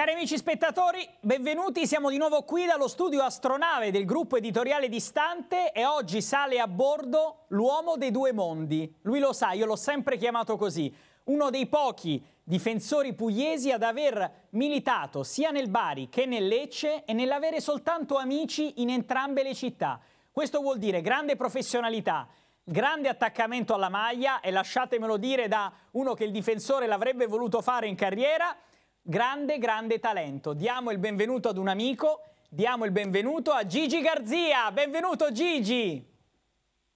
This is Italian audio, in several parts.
Cari amici spettatori, benvenuti, siamo di nuovo qui dallo studio astronave del gruppo editoriale Distante e oggi sale a bordo l'uomo dei due mondi. Lui lo sa, io l'ho sempre chiamato così, uno dei pochi difensori pugliesi ad aver militato sia nel Bari che nel Lecce e nell'avere soltanto amici in entrambe le città. Questo vuol dire grande professionalità, grande attaccamento alla maglia e lasciatemelo dire da uno che il difensore l'avrebbe voluto fare in carriera Grande, grande talento. Diamo il benvenuto ad un amico, diamo il benvenuto a Gigi Garzia. Benvenuto Gigi!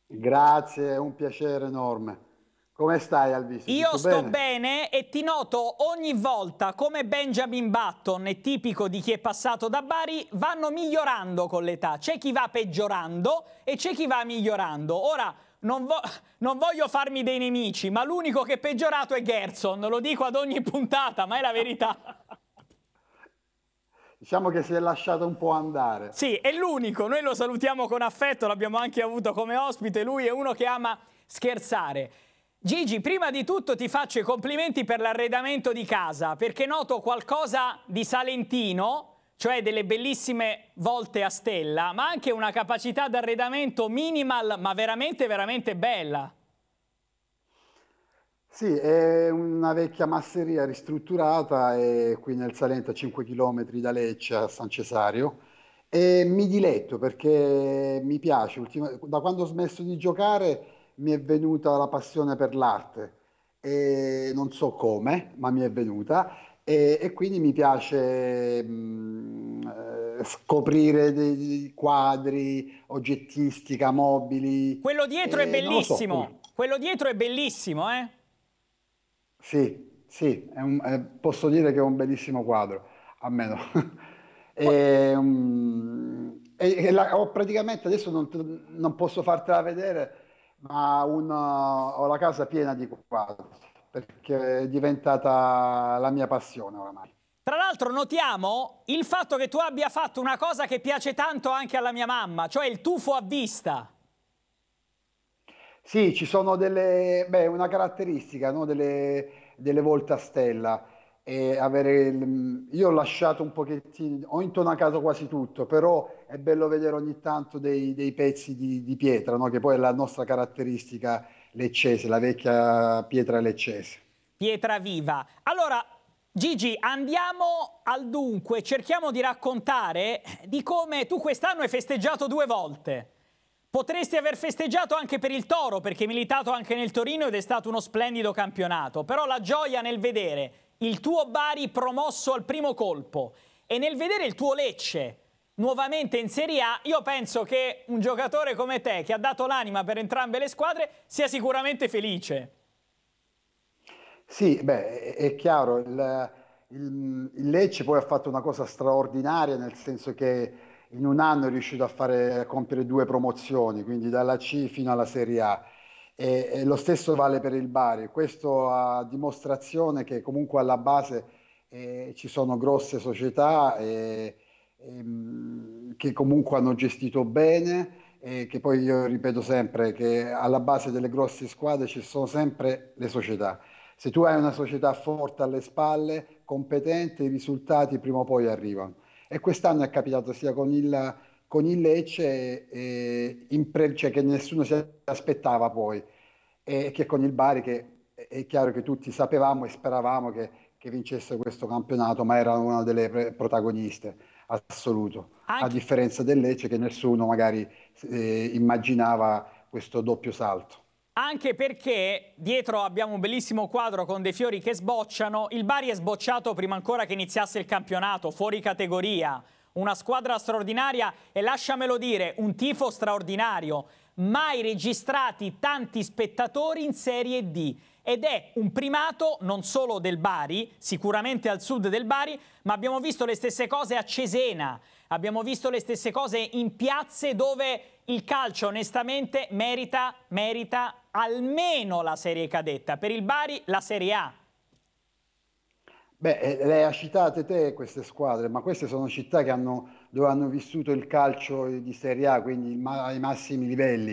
Grazie, è un piacere enorme. Come stai Alvise? Io Tutto sto bene? bene? e ti noto ogni volta come Benjamin Button, è tipico di chi è passato da Bari, vanno migliorando con l'età. C'è chi va peggiorando e c'è chi va migliorando. Ora non, vo- non, voglio farmi dei nemici, ma l'unico che è peggiorato è Gerson, lo dico ad ogni puntata, ma è la verità. Diciamo che si è lasciato un po' andare. Sì, è l'unico, noi lo salutiamo con affetto, l'abbiamo anche avuto come ospite, lui è uno che ama scherzare. Gigi, prima di tutto ti faccio i complimenti per l'arredamento di casa, perché noto qualcosa di salentino, cioè delle bellissime volte a stella, ma anche una capacità d'arredamento minimal, ma veramente, veramente bella. Sì, è una vecchia masseria ristrutturata qui nel Salento a 5 km da Lecce a San Cesario e mi diletto perché mi piace, da quando ho smesso di giocare mi è venuta la passione per l'arte e non so come, ma mi è venuta e, e quindi mi piace mh, mm, eh, scoprire dei quadri, oggettistica, mobili. Quello dietro eh, è bellissimo, so. quello dietro è bellissimo, eh? Sì, sì, un, eh, posso dire che è un bellissimo quadro, almeno. e, um, e, e la, ho praticamente, adesso non, non posso fartela vedere, ma una, ho la casa piena di quadri perché è diventata la mia passione oramai. Tra l'altro notiamo il fatto che tu abbia fatto una cosa che piace tanto anche alla mia mamma, cioè il tufo a vista. Sì, ci sono delle, beh, una caratteristica, no? delle, delle volte a stella. Il, io ho lasciato un pochettino, ho intonacato quasi tutto, però è bello vedere ogni tanto dei, dei pezzi di, di pietra, no? che poi è la nostra caratteristica Leccese, la vecchia pietra leccese. Pietra viva. Allora, Gigi, andiamo al dunque, cerchiamo di raccontare di come tu quest'anno hai festeggiato due volte. Potresti aver festeggiato anche per il Toro, perché hai militato anche nel Torino ed è stato uno splendido campionato, però la gioia nel vedere il tuo Bari promosso al primo colpo e nel vedere il tuo Lecce nuovamente in Serie A, io penso che un giocatore come te, che ha dato l'anima per entrambe le squadre, sia sicuramente felice. Sì, beh, è chiaro, il, il, il Lecce poi ha fatto una cosa straordinaria, nel senso che in un anno è riuscito a, fare, a compiere due promozioni, quindi dalla C fino alla Serie A. E, e lo stesso vale per il Bari, questo a dimostrazione che comunque alla base eh, ci sono grosse società. Eh, ehm, che comunque hanno gestito bene e che poi io ripeto sempre che alla base delle grosse squadre ci sono sempre le società. Se tu hai una società forte alle spalle, competente, i risultati prima o poi arrivano. E quest'anno è capitato sia con il, con il Lecce eh, pre- cioè che nessuno si aspettava poi, e che con il Bari che è chiaro che tutti sapevamo e speravamo che, che vincesse questo campionato, ma era una delle pre- protagoniste assoluto, Anche... a differenza del Lecce che nessuno magari eh, immaginava questo doppio salto. Anche perché dietro abbiamo un bellissimo quadro con dei fiori che sbocciano, il Bari è sbocciato prima ancora che iniziasse il campionato, fuori categoria, una squadra straordinaria e lasciamelo dire, un tifo straordinario, mai registrati tanti spettatori in Serie D ed è un primato non solo del Bari, sicuramente al sud del Bari, ma abbiamo visto le stesse cose a Cesena, abbiamo visto le stesse cose in piazze dove il calcio onestamente merita, merita almeno la serie cadetta, per il Bari la serie A. Beh, eh, lei ha citato te queste squadre, ma queste sono città che hanno, dove hanno vissuto il calcio di Serie A, quindi ai massimi livelli.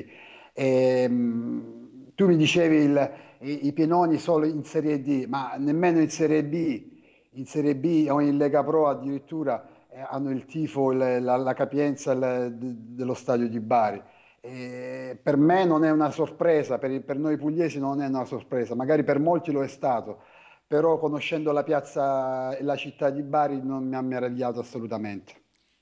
E, ehm, tu mi dicevi il, i, Pienoni solo in Serie D, ma nemmeno in Serie B, in Serie B o in Lega Pro addirittura eh, hanno il tifo, il, la, la, capienza il, dello stadio di Bari. E per me non è una sorpresa, per, per, noi pugliesi non è una sorpresa, magari per molti lo è stato, però conoscendo la piazza e la città di Bari non mi ha meravigliato assolutamente.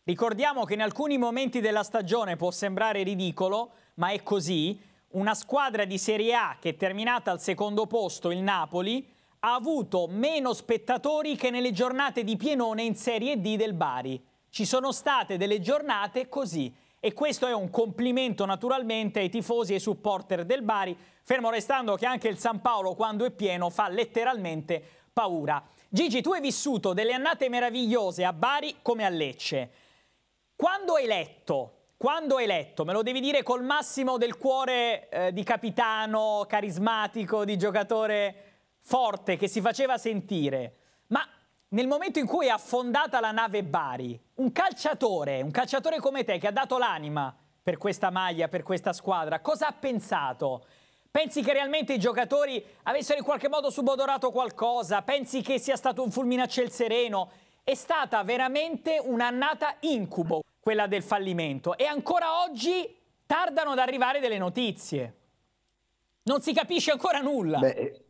Ricordiamo che in alcuni momenti della stagione può sembrare ridicolo, ma è così, una squadra di Serie A che è terminata al secondo posto, il Napoli, ha avuto meno spettatori che nelle giornate di Pienone in Serie D del Bari. Ci sono state delle giornate così e questo è un complimento naturalmente ai tifosi e ai supporter del Bari, fermo restando che anche il San Paolo quando è pieno fa letteralmente paura. Gigi, tu hai vissuto delle annate meravigliose a Bari come a Lecce. Quando hai letto quando eletto, me lo devi dire col massimo del cuore eh, di capitano, carismatico, di giocatore forte che si faceva sentire. Ma nel momento in cui è affondata la nave Bari, un calciatore, un calciatore come te che ha dato l'anima per questa maglia, per questa squadra, cosa ha pensato? Pensi che realmente i giocatori avessero in qualche modo subodorato qualcosa? Pensi che sia stato un fulmine a ciel sereno? È stata veramente un'annata incubo quella del fallimento, e ancora oggi tardano ad arrivare delle notizie. Non si capisce ancora nulla. Beh, eh,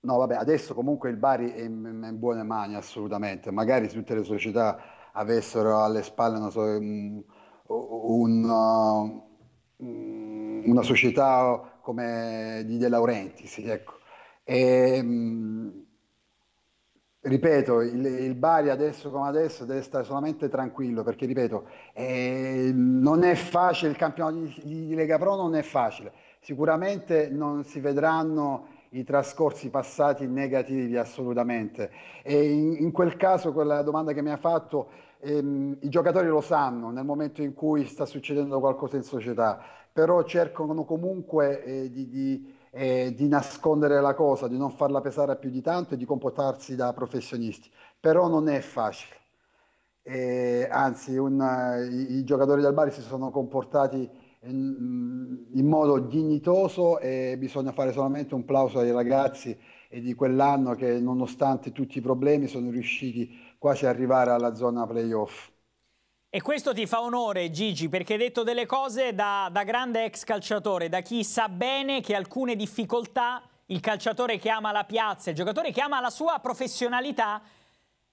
no, vabbè, adesso comunque il Bari è in, in buone mani assolutamente. Magari tutte le società avessero alle spalle, non so, mm, un, un, mm, una società come di De Laurentiis, ecco. E, mm, ripeto, il, il, Bari adesso come adesso deve stare solamente tranquillo perché, ripeto, eh, non è facile, il campionato di, di Lega Pro non è facile. Sicuramente non si vedranno i trascorsi passati negativi assolutamente. E in, in quel caso, quella domanda che mi ha fatto, ehm, i giocatori lo sanno nel momento in cui sta succedendo qualcosa in società, però cercano comunque eh, di, di eh, di nascondere la cosa, di non farla pesare più di tanto e di comportarsi da professionisti. Però non è facile. Eh, anzi, un, i, i, giocatori del Bari si sono comportati in, in, modo dignitoso e bisogna fare solamente un plauso ai ragazzi e di quell'anno che nonostante tutti i problemi sono riusciti quasi ad arrivare alla zona playoff. E questo ti fa onore Gigi perché hai detto delle cose da, da grande ex calciatore, da chi sa bene che alcune difficoltà il calciatore che ama la piazza, il giocatore che ama la sua professionalità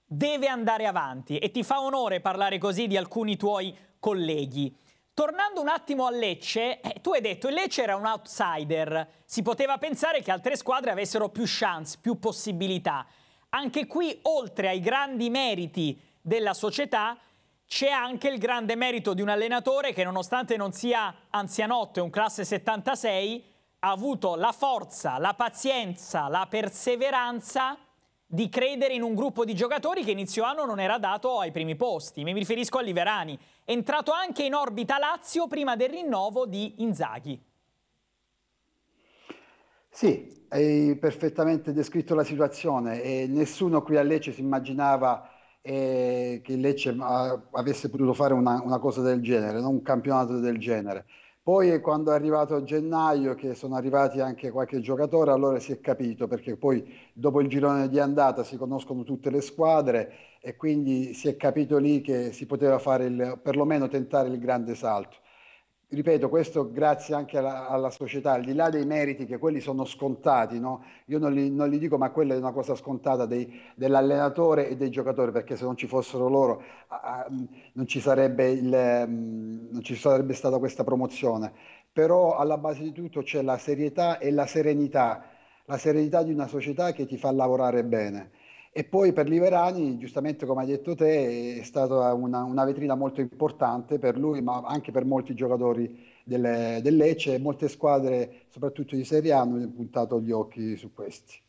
deve andare avanti e ti fa onore parlare così di alcuni tuoi colleghi. Tornando un attimo a Lecce, eh, tu hai detto che Lecce era un outsider, si poteva pensare che altre squadre avessero più chance, più possibilità. Anche qui, oltre ai grandi meriti della società, c'è anche il grande merito di un allenatore che nonostante non sia anzianotto, e un classe 76, ha avuto la forza, la pazienza, la perseveranza di credere in un gruppo di giocatori che inizio anno non era dato ai primi posti. Mi riferisco a Liverani, entrato anche in orbita Lazio prima del rinnovo di Inzaghi. Sì, hai perfettamente descritto la situazione e nessuno qui a Lecce si immaginava eh, che Lecce avesse potuto fare una, una cosa del genere, non un campionato del genere. Poi quando è arrivato a gennaio, che sono arrivati anche qualche giocatore, allora si è capito, perché poi dopo il girone di andata si conoscono tutte le squadre e quindi si è capito lì che si poteva fare il, perlomeno tentare il grande salto ripeto, questo grazie anche alla, alla, società, al di là dei meriti che quelli sono scontati, no? io non li, non li, dico ma quella è una cosa scontata dei, dell'allenatore e dei giocatori, perché se non ci fossero loro ah, non, ci il, mm, non, ci sarebbe stata questa promozione, però alla base di tutto c'è la serietà e la serenità, la serenità di una società che ti fa lavorare bene e poi per Liverani, giustamente come hai detto te, è stata una, una vetrina molto importante per lui, ma anche per molti giocatori del, del Lecce. Molte squadre, soprattutto di Serie A, hanno puntato gli occhi su questi.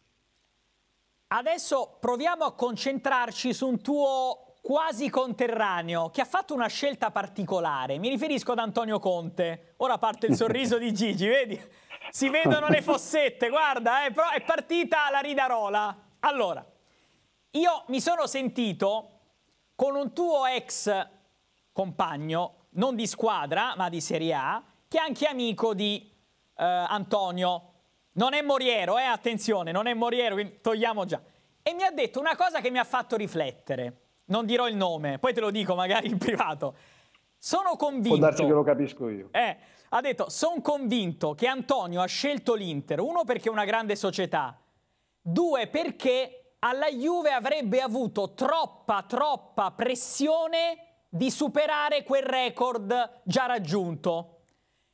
Adesso proviamo a concentrarci su un tuo quasi conterraneo che ha fatto una scelta particolare. Mi riferisco ad Antonio Conte. Ora parte il sorriso di Gigi, vedi? Si vedono le fossette, guarda, eh, è partita la ridarola. Allora, io mi sono sentito con un tuo ex compagno, non di squadra, ma di Serie A, che è anche amico di eh, Antonio. Non è Moriero, eh, attenzione, non è Moriero, quindi togliamo già. E mi ha detto una cosa che mi ha fatto riflettere. Non dirò il nome, poi te lo dico magari in privato. Sono convinto... Può darsi che lo capisco io. Eh, ha detto, sono convinto che Antonio ha scelto l'Inter, uno perché è una grande società, due perché alla Juve avrebbe avuto troppa, troppa pressione di superare quel record già raggiunto.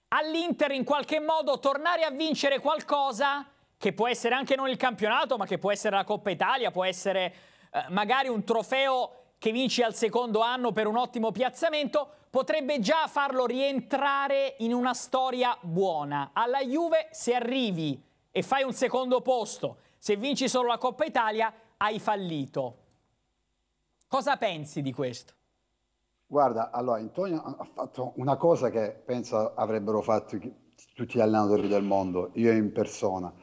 All'Inter in qualche modo tornare a vincere qualcosa che può essere anche non il campionato, ma che può essere la Coppa Italia, può essere eh, magari un trofeo che vinci al secondo anno per un ottimo piazzamento, potrebbe già farlo rientrare in una storia buona. Alla Juve se arrivi e fai un secondo posto se vinci solo la Coppa Italia hai fallito. Cosa pensi di questo? Guarda, allora Antonio ha fatto una cosa che penso avrebbero fatto tutti gli allenatori del mondo, io in persona.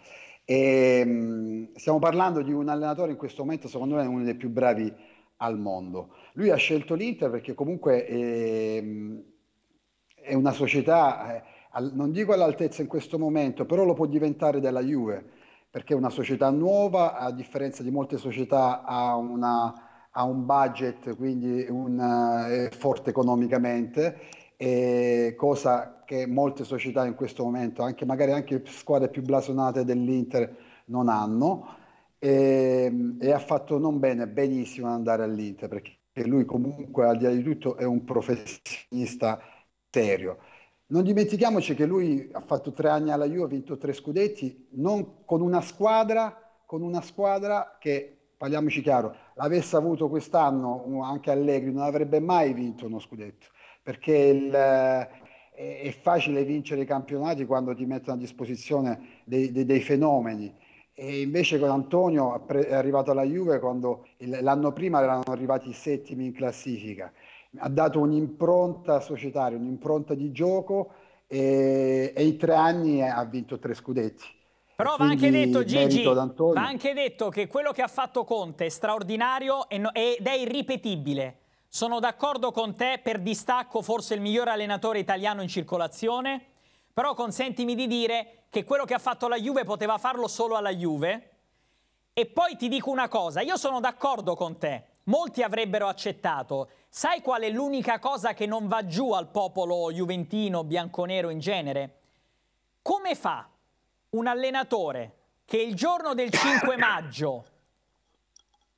E, ehm, stiamo parlando di un allenatore in questo momento, secondo me, uno dei più bravi al mondo. Lui ha scelto l'Inter perché comunque è, ehm, è una società, eh, non dico all'altezza in questo momento, però lo può diventare della Juve perché è una società nuova, a differenza di molte società, ha, una, ha un budget, quindi una, eh, è forte economicamente, cosa che molte società in questo momento, anche magari anche squadre più blasonate dell'Inter, non hanno. E, e ha fatto non bene, benissimo andare all'Inter, perché lui comunque al di là di tutto è un professionista serio non dimentichiamoci che lui ha fatto tre anni alla Juve, ha vinto tre scudetti, non con una squadra, con una squadra che, parliamoci chiaro, l'avesse avuto quest'anno anche Allegri, non avrebbe mai vinto uno scudetto, perché il, eh, è facile vincere i campionati quando ti mettono a disposizione dei, dei, dei fenomeni. E invece con Antonio è arrivato alla Juve quando l'anno prima erano arrivati i settimi in classifica ha dato un'impronta societaria, un'impronta di gioco e, e in tre anni ha vinto tre scudetti. Però va anche detto, Gigi, va anche detto che quello che ha fatto Conte è straordinario ed è irripetibile. Sono d'accordo con te, per distacco forse il migliore allenatore italiano in circolazione, però consentimi di dire che quello che ha fatto la Juve poteva farlo solo alla Juve. E poi ti dico una cosa, io sono d'accordo con te, Molti avrebbero accettato. Sai qual è l'unica cosa che non va giù al popolo juventino, bianconero in genere? Come fa un allenatore che il giorno del 5 maggio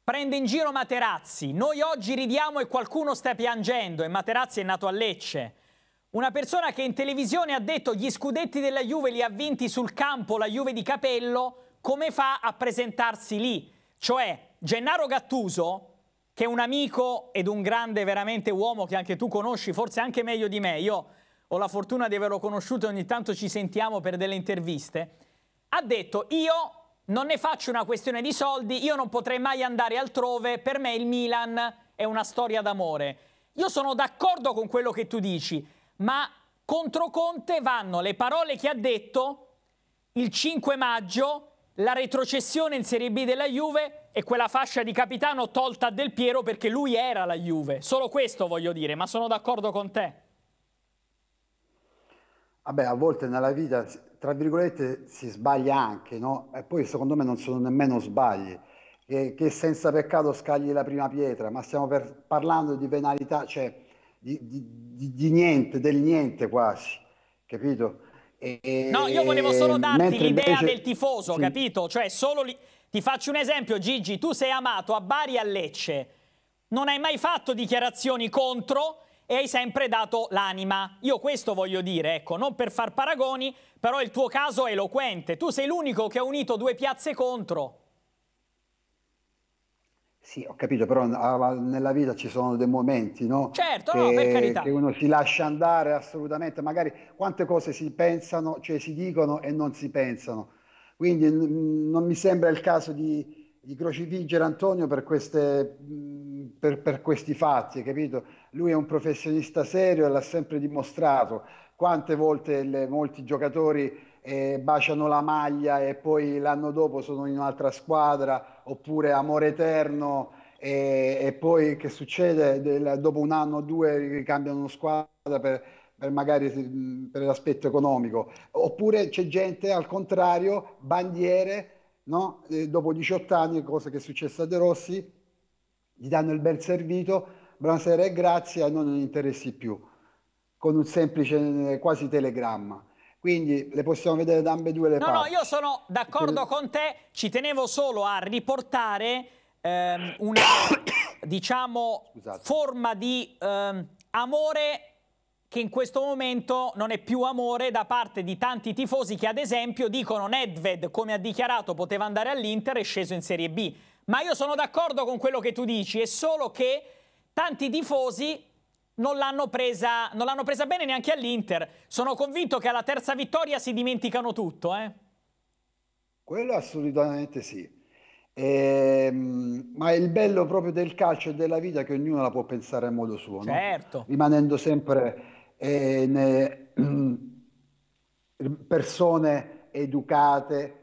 prende in giro Materazzi, noi oggi ridiamo e qualcuno sta piangendo e Materazzi è nato a Lecce, una persona che in televisione ha detto gli scudetti della Juve li ha vinti sul campo la Juve di Capello, come fa a presentarsi lì? Cioè, Gennaro Gattuso che un amico ed un grande veramente uomo che anche tu conosci, forse anche meglio di me, io ho la fortuna di averlo conosciuto e ogni tanto ci sentiamo per delle interviste, ha detto io non ne faccio una questione di soldi, io non potrei mai andare altrove, per me il Milan è una storia d'amore. Io sono d'accordo con quello che tu dici, ma contro Conte vanno le parole che ha detto il 5 maggio la retrocessione in Serie B della Juve e quella fascia di capitano tolta a Del Piero perché lui era la Juve. Solo questo voglio dire, ma sono d'accordo con te. Vabbè, a volte nella vita, tra virgolette, si sbaglia anche, no? E poi secondo me non sono nemmeno sbagli. Che, che senza peccato scagli la prima pietra, ma stiamo per, parlando di penalità, cioè di, di, di, di niente, del niente quasi, capito? No, io volevo ehm, solo darti l'idea invece... del tifoso, sì. capito? Cioè, solo li... Ti faccio un esempio, Gigi, tu sei amato a Bari e a Lecce, non hai mai fatto dichiarazioni contro e hai sempre dato l'anima. Io questo voglio dire, ecco, non per far paragoni, però il tuo caso è eloquente. Tu sei l'unico che ha unito due piazze contro. Sì, ho capito, però nella vita ci sono dei momenti, no? Certo, che, no, per carità. Che uno si lascia andare assolutamente, magari quante cose si pensano, cioè si dicono e non si pensano. Quindi n- non mi sembra il caso di, di crocifiggere Antonio per, queste, per, per questi fatti, capito? Lui è un professionista serio e l'ha sempre dimostrato. Quante volte le, molti giocatori eh, baciano la maglia e poi l'anno dopo sono in un'altra squadra, oppure Amore Eterno e, e poi che succede? Del, dopo un anno o due cambiano squadra per, per magari per l'aspetto economico, oppure c'è gente al contrario, bandiere, no? E dopo 18 anni, cosa che è successa a De Rossi, gli danno il bel servito, buonasera e grazie, a noi non interessi più, con un semplice quasi telegramma. Quindi le possiamo vedere da ambedue le no, parti. No, no, io sono d'accordo con te, ci tenevo solo a riportare ehm, una, diciamo, forma di ehm, amore che in questo momento non è più amore da parte di tanti tifosi che ad esempio dicono Nedved, come ha dichiarato, poteva andare all'Inter e sceso in Serie B. Ma io sono d'accordo con quello che tu dici, è solo che tanti tifosi non l'hanno presa, presa, bene neanche all'Inter. Sono convinto che alla terza vittoria si dimenticano tutto. Eh? Quello assolutamente sì. Ehm, ma il bello proprio del calcio e della vita è che ognuno la può pensare a modo suo, certo. no? rimanendo sempre eh, ne, persone educate,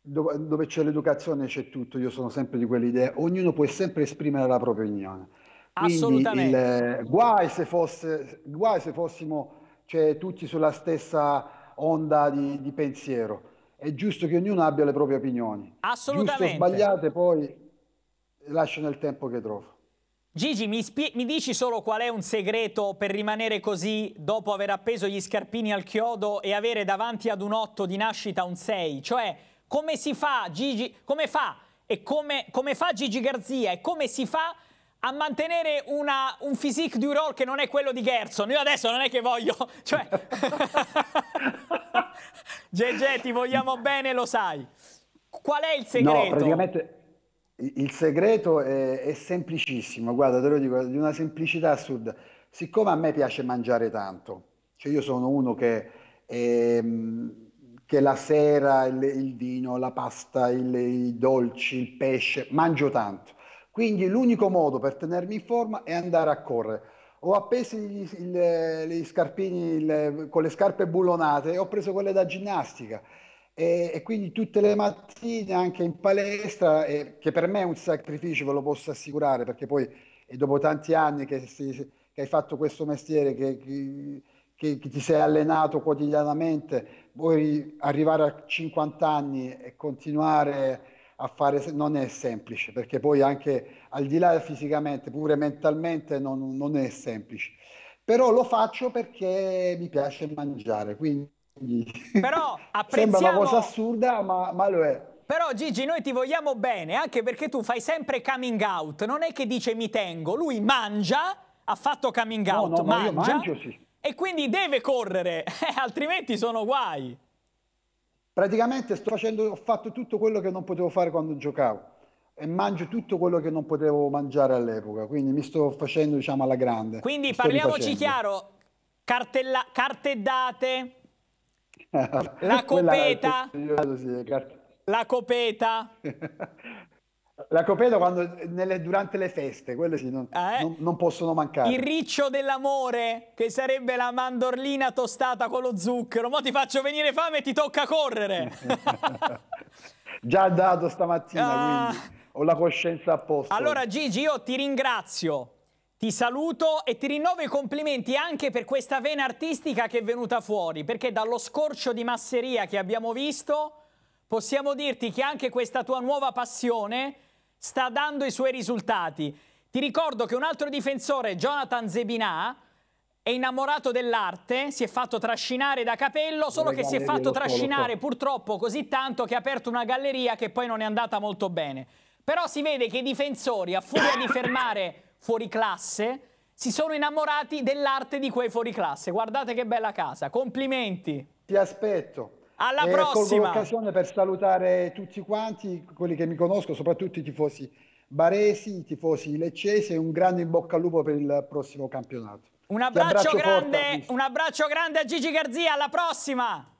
dove, dove c'è l'educazione c'è tutto, io sono sempre di quell'idea, ognuno può sempre esprimere la propria opinione. Assolutamente. Il, eh, guai, se fosse, guai se fossimo cioè, tutti sulla stessa onda di, di, pensiero. È giusto che ognuno abbia le proprie opinioni. Assolutamente. Giusto sbagliate poi lascio nel tempo che trovo. Gigi, mi, mi, dici solo qual è un segreto per rimanere così dopo aver appeso gli scarpini al chiodo e avere davanti ad un 8 di nascita un 6? Cioè, come si fa Gigi, come fa e come, come fa Gigi Garzia e come si fa a mantenere una, un physique du roll che non è quello di Gerson. Io adesso non è che voglio... Cioè... Gegè, ti vogliamo bene, lo sai. Qual è il segreto? No, praticamente... Il segreto è, è, semplicissimo, guarda, te lo dico, di una semplicità assurda. Siccome a me piace mangiare tanto, cioè io sono uno che, ehm, che la sera il, il, vino, la pasta, il, i dolci, il pesce, mangio tanto. Quindi l'unico modo per tenermi in forma è andare a correre. Ho appeso gli, il, gli scarpini il, con le scarpe bullonate, ho preso quelle da ginnastica e, e quindi tutte le mattine anche in palestra, e, che per me è un sacrificio, ve lo posso assicurare, perché poi dopo tanti anni che, si, che, hai fatto questo mestiere, che, che che, ti sei allenato quotidianamente, vuoi arrivare a 50 anni e continuare a fare non è semplice, perché poi anche al di là fisicamente, pure mentalmente non, non è semplice. Però lo faccio perché mi piace mangiare, quindi Però apprezziamo... sembra una cosa assurda, ma, ma lo è. Però Gigi, noi ti vogliamo bene, anche perché tu fai sempre coming out, non è che dice mi tengo, lui mangia, ha fatto coming out, no, no, mangia, mangio, sì. e quindi deve correre, eh, altrimenti sono guai. Praticamente sto facendo, ho fatto tutto quello che non potevo fare quando giocavo e mangio tutto quello che non potevo mangiare all'epoca, quindi mi sto facendo diciamo alla grande. Quindi mi parliamoci chiaro, cartella, carte date, la copeta, la copeta, la copeta quando, nelle, durante le feste, quelle sì, non, eh? non, non, possono mancare. Il riccio dell'amore, che sarebbe la mandorlina tostata con lo zucchero. Mo' ti faccio venire fame e ti tocca correre. Già dato stamattina, ah. quindi ho la coscienza a posto. Allora Gigi, io ti ringrazio, ti saluto e ti rinnovo i complimenti anche per questa vena artistica che è venuta fuori, perché dallo scorcio di masseria che abbiamo visto possiamo dirti che anche questa tua nuova passione sta dando i suoi risultati. Ti ricordo che un altro difensore, Jonathan Zebinà, è innamorato dell'arte, si è fatto trascinare da capello, solo che si è fatto trascinare purtroppo così tanto che ha aperto una galleria che poi non è andata molto bene. Però si vede che i difensori, a furia di fermare fuori classe, si sono innamorati dell'arte di quei fuori classe. Guardate che bella casa, complimenti. Ti aspetto. Alla eh, prossima! l'occasione per salutare tutti quanti, quelli che mi conosco, soprattutto i tifosi baresi, i tifosi leccesi un grande in bocca al lupo per il prossimo campionato. Un abbraccio, abbraccio grande, forte, un abbraccio grande a Gigi Garzia, alla prossima!